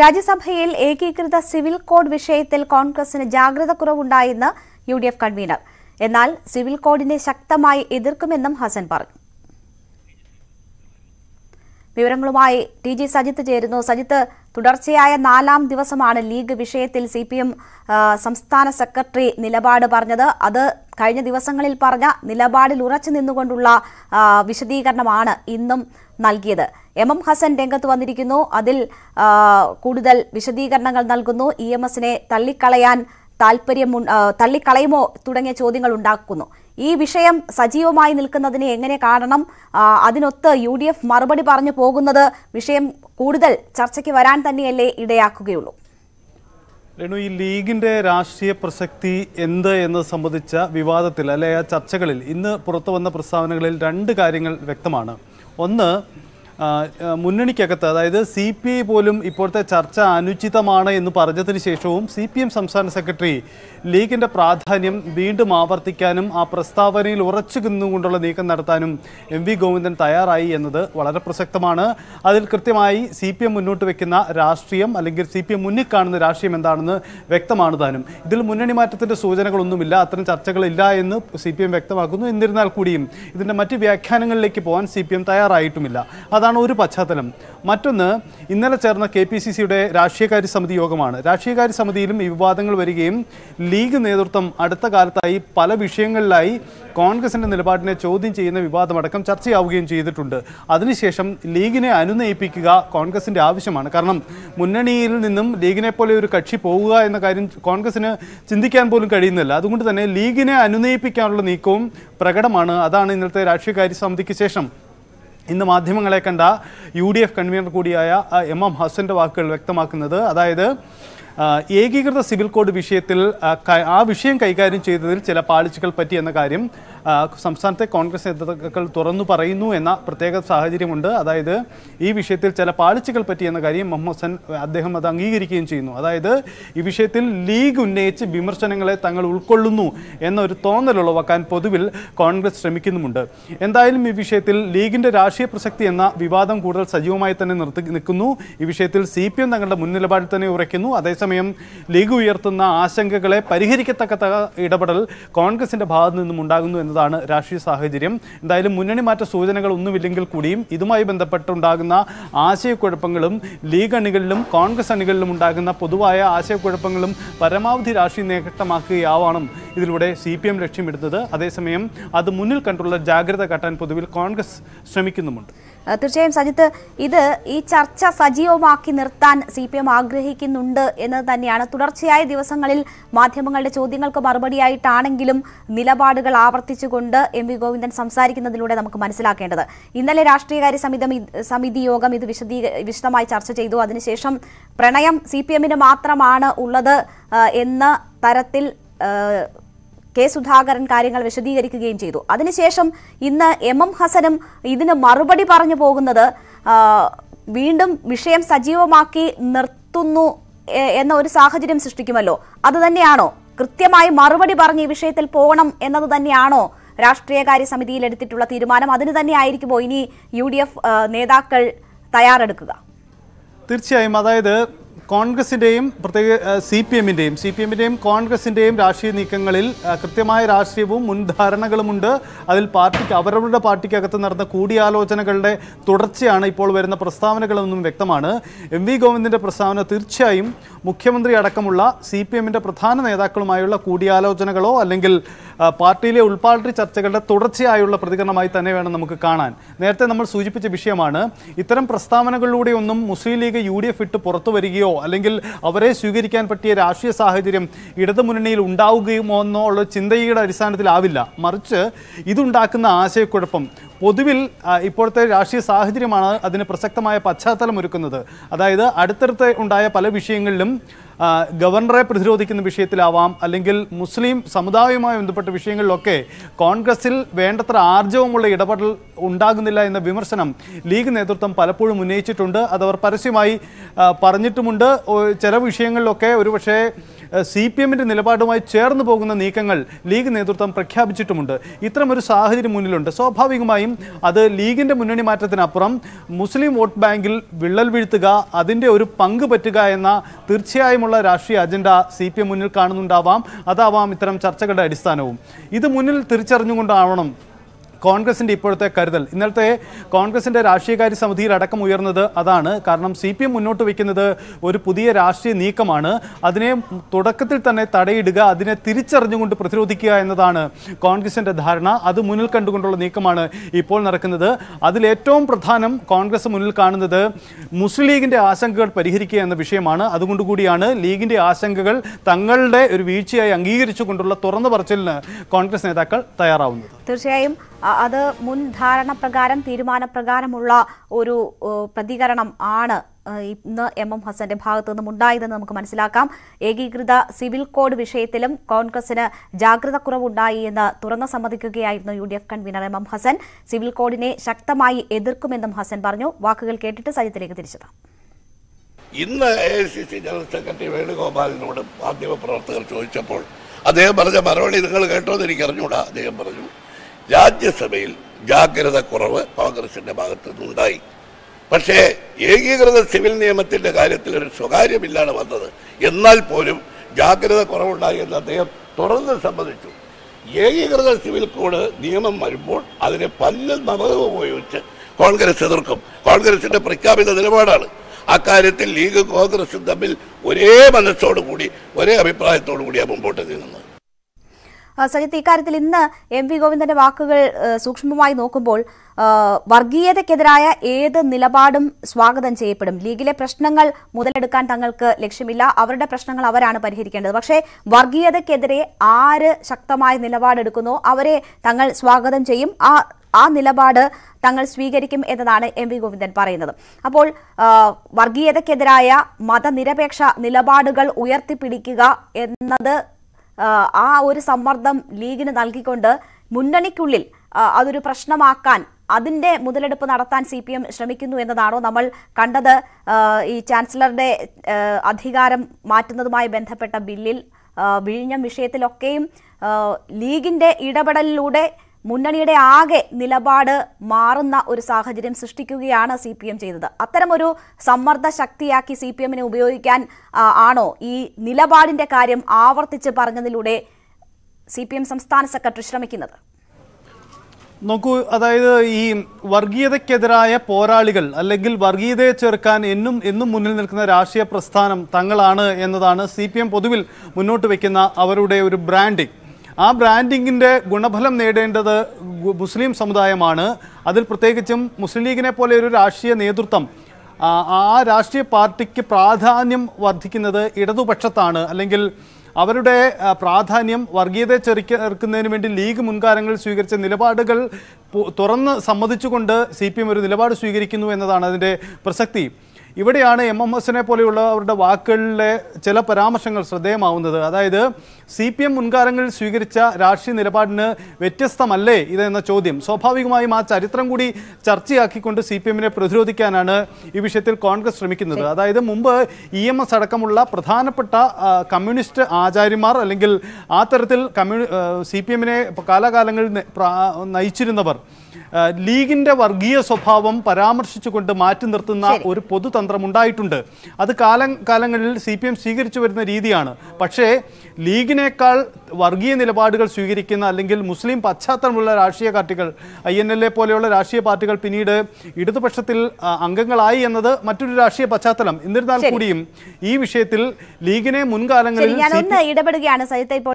രാജ്യസഭയിൽ ഏകീകൃത civil code വിഷയത്തിൽ കോൺഗ്രസിന് ജാഗ്രത കുറവുണ്ടായെന്ന് യു ഡി എഫ് കൺവീനർ എന്നാൽ സിവിൽ കോഡിനെ ശക്തമായി എതിർക്കുമെന്നും ഹസൻ പറഞ്ഞു വിവരങ്ങളുമായി ടി ജി സജിത്ത് ചേരുന്നു സജിത്ത് തുടർച്ചയായ നാലാം ദിവസമാണ് ലീഗ് വിഷയത്തിൽ സി പി എം സംസ്ഥാന സെക്രട്ടറി നിലപാട് പറഞ്ഞത് അത് കഴിഞ്ഞ ദിവസങ്ങളിൽ പറഞ്ഞ നിലപാടിൽ ഉറച്ചു നിന്നുകൊണ്ടുള്ള വിശദീകരണമാണ് ഇന്നും നൽകിയത് എം എം ഹസൻ രംഗത്ത് വന്നിരിക്കുന്നു അതിൽ കൂടുതൽ വിശദീകരണങ്ങൾ നൽകുന്നു ഇ എം എസിനെ തള്ളിക്കളയാൻ താല്പര്യം തള്ളിക്കളയുമോ തുടങ്ങിയ ചോദ്യങ്ങൾ ഉണ്ടാക്കുന്നു ഈ വിഷയം സജീവമായി നിൽക്കുന്നതിനെ എങ്ങനെ കാണണം അതിനൊത്ത് യു ഡി എഫ് മറുപടി പറഞ്ഞു പോകുന്നത് വിഷയം കൂടുതൽ ചർച്ചയ്ക്ക് വരാൻ തന്നെയല്ലേ ഇടയാക്കുകയുള്ളൂ രേണു ഈ ലീഗിൻ്റെ രാഷ്ട്രീയ പ്രസക്തി എന്ത് എന്ന് സംബന്ധിച്ച വിവാദത്തിൽ അല്ലെ ആ ചർച്ചകളിൽ ഇന്ന് പുറത്തു വന്ന പ്രസ്താവനകളിൽ രണ്ട് കാര്യങ്ങൾ വ്യക്തമാണ് ഒന്ന് മുന്നണിക്കകത്ത് അതായത് സി പി ഐ പോലും ഇപ്പോഴത്തെ ചർച്ച അനുചിതമാണ് എന്ന് പറഞ്ഞതിന് ശേഷവും സി പി എം സംസ്ഥാന സെക്രട്ടറി ലീഗിൻ്റെ പ്രാധാന്യം വീണ്ടും ആവർത്തിക്കാനും ആ പ്രസ്താവനയിൽ ഉറച്ചു നിന്നുകൊണ്ടുള്ള നീക്കം നടത്താനും എം വി ഗോവിന്ദൻ തയ്യാറായി എന്നത് വളരെ പ്രസക്തമാണ് അതിൽ കൃത്യമായി സി പി എം മുന്നോട്ട് വെക്കുന്ന രാഷ്ട്രീയം അല്ലെങ്കിൽ സി പി എം മുന്നിൽ കാണുന്ന രാഷ്ട്രീയം എന്താണെന്ന് വ്യക്തമാണ് താനും ഇതിൽ മുന്നണി മാറ്റത്തിൻ്റെ സൂചനകളൊന്നുമില്ല അത്തരം ചർച്ചകളില്ല എന്ന് സി പി എം വ്യക്തമാക്കുന്നു എന്നിരുന്നാൽ കൂടിയും ഇതിൻ്റെ മറ്റ് വ്യാഖ്യാനങ്ങളിലേക്ക് പോകാൻ സി പി എം തയ്യാറായിട്ടുമില്ല അത് അതാണ് ഒരു പശ്ചാത്തലം മറ്റൊന്ന് ഇന്നലെ ചേർന്ന കെ പി സി സിയുടെ രാഷ്ട്രീയകാര്യ സമിതി യോഗമാണ് രാഷ്ട്രീയകാര്യ സമിതിയിലും ഈ വിവാദങ്ങൾ വരികയും ലീഗ് നേതൃത്വം അടുത്ത കാലത്തായി പല വിഷയങ്ങളിലായി കോൺഗ്രസിൻ്റെ നിലപാടിനെ ചോദ്യം ചെയ്യുന്ന വിവാദമടക്കം ചർച്ചയാവുകയും ചെയ്തിട്ടുണ്ട് അതിനുശേഷം ലീഗിനെ അനുനയിപ്പിക്കുക കോൺഗ്രസിൻ്റെ ആവശ്യമാണ് കാരണം മുന്നണിയിൽ നിന്നും ലീഗിനെ പോലെ ഒരു കക്ഷി പോവുക എന്ന കാര്യം കോൺഗ്രസിന് ചിന്തിക്കാൻ പോലും കഴിയുന്നില്ല അതുകൊണ്ട് തന്നെ ലീഗിനെ അനുനയിപ്പിക്കാനുള്ള നീക്കവും പ്രകടമാണ് അതാണ് ഇന്നത്തെ രാഷ്ട്രീയകാര്യ സമിതിക്ക് ശേഷം ഇന്ന് മാധ്യമങ്ങളെ കണ്ട യു ഡി എഫ് കൺവീനർ കൂടിയായ എം എം ഹസൻ്റെ വാക്കുകൾ വ്യക്തമാക്കുന്നത് അതായത് ഏകീകൃത സിവിൽ കോഡ് വിഷയത്തിൽ ആ വിഷയം കൈകാര്യം ചെയ്തതിൽ ചില പാളിച്ചകൾ പറ്റി എന്ന കാര്യം സംസ്ഥാനത്തെ കോൺഗ്രസ് നേതാക്കൾ തുറന്നു പറയുന്നു എന്ന പ്രത്യേക സാഹചര്യമുണ്ട് അതായത് ഈ വിഷയത്തിൽ ചില പാളിച്ചകൾ പറ്റിയെന്ന കാര്യം മുഹമ്മദ് ഹസൻ അദ്ദേഹം അത് അംഗീകരിക്കുകയും ചെയ്യുന്നു അതായത് ഈ വിഷയത്തിൽ ലീഗ് ഉന്നയിച്ച് വിമർശനങ്ങളെ തങ്ങൾ ഉൾക്കൊള്ളുന്നു എന്നൊരു ഉളവാക്കാൻ പൊതുവിൽ കോൺഗ്രസ് ശ്രമിക്കുന്നുമുണ്ട് എന്തായാലും ഈ വിഷയത്തിൽ ലീഗിൻ്റെ രാഷ്ട്രീയ പ്രസക്തി എന്ന വിവാദം കൂടുതൽ സജീവമായി തന്നെ നിർത്തി നിൽക്കുന്നു ഈ വിഷയത്തിൽ സി പി എം തങ്ങളുടെ മുൻനിലപാടിൽ തന്നെ ഉറയ്ക്കുന്നു അതേസമയം ലീഗ് ഉയർത്തുന്ന ആശങ്കകളെ പരിഹരിക്കത്തക്ക ഇടപെടൽ കോൺഗ്രസിൻ്റെ ഭാഗത്തു നിന്നും ഉണ്ടാകുന്നു എന്ന എന്നതാണ് രാഷ്ട്രീയ സാഹചര്യം എന്തായാലും മുന്നണി മാറ്റ സൂചനകൾ ഒന്നുമില്ലെങ്കിൽ കൂടിയും ഇതുമായി ബന്ധപ്പെട്ടുണ്ടാകുന്ന ആശയക്കുഴപ്പങ്ങളും ലീഗ് അണികളിലും കോൺഗ്രസ് അണികളിലും ഉണ്ടാകുന്ന പൊതുവായ ആശയക്കുഴപ്പങ്ങളും പരമാവധി രാഷ്ട്രീയ നേട്ടമാക്കുകയാവണം ഇതിലൂടെ സി പി എം ലക്ഷ്യമിടുന്നത് അതേസമയം അത് മുന്നിൽ കണ്ടുള്ള ജാഗ്രത കാട്ടാൻ പൊതുവിൽ കോൺഗ്രസ് ശ്രമിക്കുന്നുമുണ്ട് തീർച്ചയായും സജിത്ത് ഇത് ഈ ചർച്ച സജീവമാക്കി നിർത്താൻ സി പി എം ആഗ്രഹിക്കുന്നുണ്ട് എന്നത് തന്നെയാണ് തുടർച്ചയായ ദിവസങ്ങളിൽ മാധ്യമങ്ങളുടെ ചോദ്യങ്ങൾക്ക് മറുപടിയായിട്ടാണെങ്കിലും നിലപാടുകൾ ആവർത്തിച്ചുകൊണ്ട് എം വി ഗോവിന്ദൻ സംസാരിക്കുന്നതിലൂടെ നമുക്ക് മനസ്സിലാക്കേണ്ടത് ഇന്നലെ രാഷ്ട്രീയകാര്യ സമിതി സമിതി യോഗം ഇത് വിശദീ വിശദമായി ചർച്ച ചെയ്തു അതിനുശേഷം പ്രണയം സി പി എമ്മിന് മാത്രമാണ് ഉള്ളത് എന്ന തരത്തിൽ കെ സുധാകരൻ കാര്യങ്ങൾ വിശദീകരിക്കുകയും ചെയ്തു അതിനുശേഷം ഇന്ന് എം എം ഹസനും ഇതിന് മറുപടി പറഞ്ഞു പോകുന്നത് വീണ്ടും വിഷയം സജീവമാക്കി നിർത്തുന്നു എന്ന ഒരു സാഹചര്യം സൃഷ്ടിക്കുമല്ലോ അത് തന്നെയാണോ കൃത്യമായി മറുപടി പറഞ്ഞ് ഈ വിഷയത്തിൽ പോകണം എന്നത് തന്നെയാണോ രാഷ്ട്രീയകാര്യ സമിതിയിൽ എടുത്തിട്ടുള്ള തീരുമാനം അതിന് തന്നെ ആയിരിക്കുമോ ഇനി യു നേതാക്കൾ തയ്യാറെടുക്കുക തീർച്ചയായും അതായത് കോൺഗ്രസിൻ്റെയും പ്രത്യേക സി പി എമ്മിൻ്റെയും സി പി എമ്മിൻ്റെയും കോൺഗ്രസിൻ്റെയും രാഷ്ട്രീയ നീക്കങ്ങളിൽ കൃത്യമായ രാഷ്ട്രീയവും മുൻധാരണകളുമുണ്ട് അതിൽ പാർട്ടിക്ക് അവരവരുടെ പാർട്ടിക്കകത്ത് നടന്ന കൂടിയാലോചനകളുടെ തുടർച്ചയാണ് ഇപ്പോൾ വരുന്ന പ്രസ്താവനകളെന്നും വ്യക്തമാണ് എം വി ഗോവിന്ദിൻ്റെ പ്രസ്താവന തീർച്ചയായും മുഖ്യമന്ത്രി അടക്കമുള്ള സി പി എമ്മിൻ്റെ പ്രധാന നേതാക്കളുമായുള്ള കൂടിയാലോചനകളോ അല്ലെങ്കിൽ പാർട്ടിയിലെ ഉൾപാർട്ടി ചർച്ചകളുടെ തുടർച്ചയായുള്ള പ്രതികരണമായി തന്നെ വേണം നമുക്ക് കാണാൻ നേരത്തെ നമ്മൾ സൂചിപ്പിച്ച വിഷയമാണ് ഇത്തരം പ്രസ്താവനകളിലൂടെയൊന്നും Muslim League U D F ഇട്ട് പുറത്തു വരികയോ ഉണ്ടാവുമോ അല്ലെങ്കിൽ അവരെ സ്വീകരിക്കാൻ പറ്റിയ രാഷ്ട്രീയ സാഹചര്യം ഇടതുമുന്നണിയിൽ ഉണ്ടാവുകയുമോ എന്നുള്ള ചിന്തയുടെ അടിസ്ഥാനത്തിലാവില്ല മറിച്ച് ഇതുണ്ടാക്കുന്ന ആശയക്കുഴപ്പം പൊതുവിൽ ഇപ്പോഴത്തെ രാഷ്ട്രീയ സാഹചര്യമാണ് അതിന് പ്രസക്തമായ പശ്ചാത്തലം ഒരുക്കുന്നത് അതായത് അടുത്തടുത്ത് ഉണ്ടായ പല വിഷയങ്ങളിലും ഗവർണറെ പ്രതിരോധിക്കുന്ന വിഷയത്തിലാവാം അല്ലെങ്കിൽ മുസ്ലിം സമുദായവുമായി ബന്ധപ്പെട്ട വിഷയങ്ങളിലൊക്കെ കോൺഗ്രസിൽ വേണ്ടത്ര ആർജവമുള്ള ഇടപെടൽ ഉണ്ടാകുന്നില്ല എന്ന വിമർശനം ലീഗ് നേതൃത്വം പലപ്പോഴും ഉന്നയിച്ചിട്ടുണ്ട് അതവർ പരസ്യമായി പറഞ്ഞിട്ടുമുണ്ട് ചില വിഷയങ്ങളിലൊക്കെ ഒരുപക്ഷേ സി പി എമ്മിൻ്റെ നിലപാടുമായി ചേർന്ന് പോകുന്ന നീക്കങ്ങൾ ലീഗ് നേതൃത്വം പ്രഖ്യാപിച്ചിട്ടുമുണ്ട് ഇത്തരമൊരു സാഹചര്യം മുന്നിലുണ്ട് സ്വാഭാവികമായും അത് ലീഗിൻ്റെ മുന്നണി മാറ്റത്തിനപ്പുറം മുസ്ലിം വോട്ട് ബാങ്കിൽ വിള്ളൽ വീഴ്ത്തുക അതിൻ്റെ ഒരു പങ്ക് പറ്റുക എന്ന തീർച്ചയായുമുള്ള രാഷ്ട്രീയ അജണ്ട സി പി എം മുന്നിൽ കാണുന്നുണ്ടാവാം അതാവാം ഇത്തരം ചർച്ചകളുടെ അടിസ്ഥാനവും ഇത് മുന്നിൽ തിരിച്ചറിഞ്ഞുകൊണ്ടാവണം കോൺഗ്രസിൻ്റെ ഇപ്പോഴത്തെ കരുതൽ ഇന്നലത്തെ കോൺഗ്രസിൻ്റെ രാഷ്ട്രീയകാര്യ സമിതിയിൽ അടക്കം ഉയർന്നത് അതാണ് കാരണം സി പി എം മുന്നോട്ട് വയ്ക്കുന്നത് ഒരു പുതിയ രാഷ്ട്രീയ നീക്കമാണ് അതിനെ തുടക്കത്തിൽ തന്നെ തടയിടുക അതിനെ തിരിച്ചറിഞ്ഞുകൊണ്ട് പ്രതിരോധിക്കുക എന്നതാണ് കോൺഗ്രസിൻ്റെ ധാരണ അത് മുന്നിൽ കണ്ടുകൊണ്ടുള്ള നീക്കമാണ് ഇപ്പോൾ നടക്കുന്നത് അതിലേറ്റവും പ്രധാനം കോൺഗ്രസ് മുന്നിൽ കാണുന്നത് മുസ്ലിം ലീഗിൻ്റെ ആശങ്കകൾ പരിഹരിക്കുക എന്ന വിഷയമാണ് അതുകൊണ്ടുകൂടിയാണ് ലീഗിൻ്റെ ആശങ്കകൾ തങ്ങളുടെ ഒരു വീഴ്ചയായി അംഗീകരിച്ചുകൊണ്ടുള്ള തുറന്നു പറച്ചിലിന് കോൺഗ്രസ് നേതാക്കൾ തയ്യാറാവുന്നത് തീർച്ചയായും അത് മുൻ ധാരണ പ്രകാരം തീരുമാനപ്രകാരമുള്ള ഒരു പ്രതികരണം ആണ് ഇന്ന് എം എം ഹസന്റെ ഭാഗത്തു നിന്നും ഉണ്ടായതെന്ന് നമുക്ക് മനസ്സിലാക്കാം ഏകീകൃത സിവിൽ കോഡ് വിഷയത്തിലും കോൺഗ്രസിന് ജാഗ്രത കുറവുണ്ടായി എന്ന് തുറന്നു സമ്മതിക്കുകയായിരുന്നു U D F convener M M Hasan civil കോഡിനെ ശക്തമായി എതിർക്കുമെന്നും ഹസൻ പറഞ്ഞു വാക്കുകൾ കേട്ടിട്ട് സജ്യത്തിലേക്ക് തിരിച്ചത് ഇന്ന് A I C C general secretary വേണുഗോപാലിനോട് മാധ്യമപ്രവർത്തകർ ചോദിച്ചപ്പോൾ അദ്ദേഹം പറഞ്ഞ മറുപടി നിങ്ങൾ കേട്ടോ എന്ന് എനിക്ക് അറിഞ്ഞൂടാ അദ്ദേഹം പറഞ്ഞു രാജ്യസഭയിൽ ജാഗ്രത കുറവ് കോൺഗ്രസിന്റെ ഭാഗത്തു നിന്നുണ്ടായി പക്ഷേ ഏകീകൃത സിവിൽ നിയമത്തിന്റെ കാര്യത്തിൽ ഒരു സ്വകാര്യമില്ലാണ് വന്നത് എന്നാൽ പോലും ജാഗ്രത കുറവുണ്ടായി എന്ന് അദ്ദേഹം തുറന്ന് സമ്മതിച്ചു ഏകീകൃത സിവിൽ കോഡ് നിയമം വരുമ്പോൾ അതിനെ പല്ല് നവകം ഉപയോഗിച്ച് കോൺഗ്രസ് എതിർക്കും കോൺഗ്രസിന്റെ പ്രഖ്യാപിത നിലപാടാണ് അക്കാര്യത്തിൽ ലീഗ് കോൺഗ്രസും തമ്മിൽ ഒരേ മനസ്സോടുകൂടി ഒരേ അഭിപ്രായത്തോടു കൂടിയാണ് മുമ്പോട്ട് നീങ്ങുന്നത് സജിത്ത് ഇക്കാര്യത്തിൽ ഇന്ന് എം വി ഗോവിന്ദന്റെ വാക്കുകൾ സൂക്ഷ്മമായി നോക്കുമ്പോൾ വർഗീയതയ്ക്കെതിരായ ഏത് നിലപാടും സ്വാഗതം ചെയ്യപ്പെടും ലീഗിലെ പ്രശ്നങ്ങൾ മുതലെടുക്കാൻ തങ്ങൾക്ക് ലക്ഷ്യമില്ല അവരുടെ പ്രശ്നങ്ങൾ അവരാണ് പരിഹരിക്കേണ്ടത് പക്ഷേ വർഗീയതയ്ക്കെതിരെ ആര് ശക്തമായ നിലപാടെടുക്കുന്നോ അവരെ തങ്ങൾ സ്വാഗതം ചെയ്യും ആ ആ നിലപാട് തങ്ങൾ സ്വീകരിക്കും എന്നതാണ് എം വി ഗോവിന്ദൻ പറയുന്നത് അപ്പോൾ വർഗീയതയ്ക്കെതിരായ മതനിരപേക്ഷ നിലപാടുകൾ ഉയർത്തിപ്പിടിക്കുക എന്നത് ആ ഒരു സമ്മർദ്ദം ലീഗിന് നൽകിക്കൊണ്ട് മുന്നണിക്കുള്ളിൽ അതൊരു പ്രശ്നമാക്കാൻ അതിന്റെ മുതലെടുപ്പ് നടത്താൻ സി പി എം ശ്രമിക്കുന്നു എന്നതാണോ നമ്മൾ കണ്ടത് ഈ ചാൻസലറുടെ അധികാരം മാറ്റുന്നതുമായി ബന്ധപ്പെട്ട ബില്ലിൽ വിഴിഞ്ഞം വിഷയത്തിലൊക്കെയും ലീഗിന്റെ ഇടപെടലിലൂടെ മുന്നണിയുടെ ആകെ നിലപാട് മാറുന്ന ഒരു സാഹചര്യം സൃഷ്ടിക്കുകയാണ് സി പി എം ചെയ്തത് അത്തരമൊരു സമ്മർദ്ദ ശക്തിയാക്കി സി പി എമ്മിനെ ഉപയോഗിക്കാൻ ആണോ ഈ നിലപാടിന്റെ കാര്യം ആവർത്തിച്ച് പറഞ്ഞതിലൂടെ സി പി എം സംസ്ഥാന സെക്രട്ടറി ശ്രമിക്കുന്നത് നോക്കൂ അതായത് ഈ വർഗീയതയ്ക്കെതിരായ പോരാളികൾ അല്ലെങ്കിൽ വർഗീയതയെ ചെറുക്കാൻ എന്നും എന്നും മുന്നിൽ നിൽക്കുന്ന രാഷ്ട്രീയ പ്രസ്ഥാനം തങ്ങളാണ് എന്നതാണ് സി പൊതുവിൽ മുന്നോട്ട് വയ്ക്കുന്ന അവരുടെ ഒരു ബ്രാൻഡിംഗ് ആ ബ്രാൻഡിങ്ങിൻ്റെ ഗുണഫലം നേടേണ്ടത് മുസ്ലിം സമുദായമാണ് അതിൽ പ്രത്യേകിച്ചും മുസ്ലിം ലീഗിനെ പോലെ ഒരു രാഷ്ട്രീയ നേതൃത്വം ആ രാഷ്ട്രീയ പാർട്ടിക്ക് പ്രാധാന്യം വർദ്ധിക്കുന്നത് ഇടതുപക്ഷത്താണ് അല്ലെങ്കിൽ അവരുടെ പ്രാധാന്യം വർഗീയതയെ ചെറുക്കുന്നതിന് വേണ്ടി ലീഗ് മുൻകാലങ്ങൾ സ്വീകരിച്ച നിലപാടുകൾ തുറന്ന് സമ്മതിച്ചുകൊണ്ട് സി പി എം ഒരു നിലപാട് സ്വീകരിക്കുന്നു എന്നതാണ് അതിൻ്റെ പ്രസക്തി ഇവിടെയാണ് എം എം എസിനെ പോലെയുള്ളവരുടെ വാക്കുകളിലെ ചില പരാമർശങ്ങൾ ശ്രദ്ധേയമാവുന്നത് അതായത് സി പി എം മുൻകാലങ്ങളിൽ സ്വീകരിച്ച രാഷ്ട്രീയ നിലപാടിന് വ്യത്യസ്തമല്ലേ ഇതെന്ന ചോദ്യം സ്വാഭാവികമായും ആ ചരിത്രം കൂടി ചർച്ചയാക്കിക്കൊണ്ട് സി പി എമ്മിനെ പ്രതിരോധിക്കാനാണ് ഈ വിഷയത്തിൽ കോൺഗ്രസ് ശ്രമിക്കുന്നത് അതായത് മുമ്പ് ഇ എം എസ് അടക്കമുള്ള പ്രധാനപ്പെട്ട കമ്മ്യൂണിസ്റ്റ് ആചാര്യന്മാർ അല്ലെങ്കിൽ ആ തരത്തിൽ കമ്മ്യൂണി സി പി എമ്മിനെ കാലാകാലങ്ങളിൽ നയിച്ചിരുന്നവർ ലീഗിന്റെ വർഗീയ സ്വഭാവം പരാമർശിച്ചുകൊണ്ട് മാറ്റി നിർത്തുന്ന ഒരു പൊതുതന്ത്രം ഉണ്ടായിട്ടുണ്ട് അത് കാലം കാലങ്ങളിൽ സി പി എം സ്വീകരിച്ചു വരുന്ന രീതിയാണ് പക്ഷേ ലീഗിനേക്കാൾ വർഗീയ നിലപാടുകൾ സ്വീകരിക്കുന്ന അല്ലെങ്കിൽ മുസ്ലിം പശ്ചാത്തലമുള്ള രാഷ്ട്രീയ പാർട്ടികൾ ഐ എൻ എൽ എ പോലെയുള്ള രാഷ്ട്രീയ പാർട്ടികൾ പിന്നീട് ഇടതുപക്ഷത്തിൽ അംഗങ്ങളായി എന്നത് മറ്റൊരു രാഷ്ട്രീയ പശ്ചാത്തലം എന്നിരുന്നാൽ കൂടിയും ഈ വിഷയത്തിൽ ലീഗിനെ മുൻകാലങ്ങളിൽ ഇടപെടുകയാണ്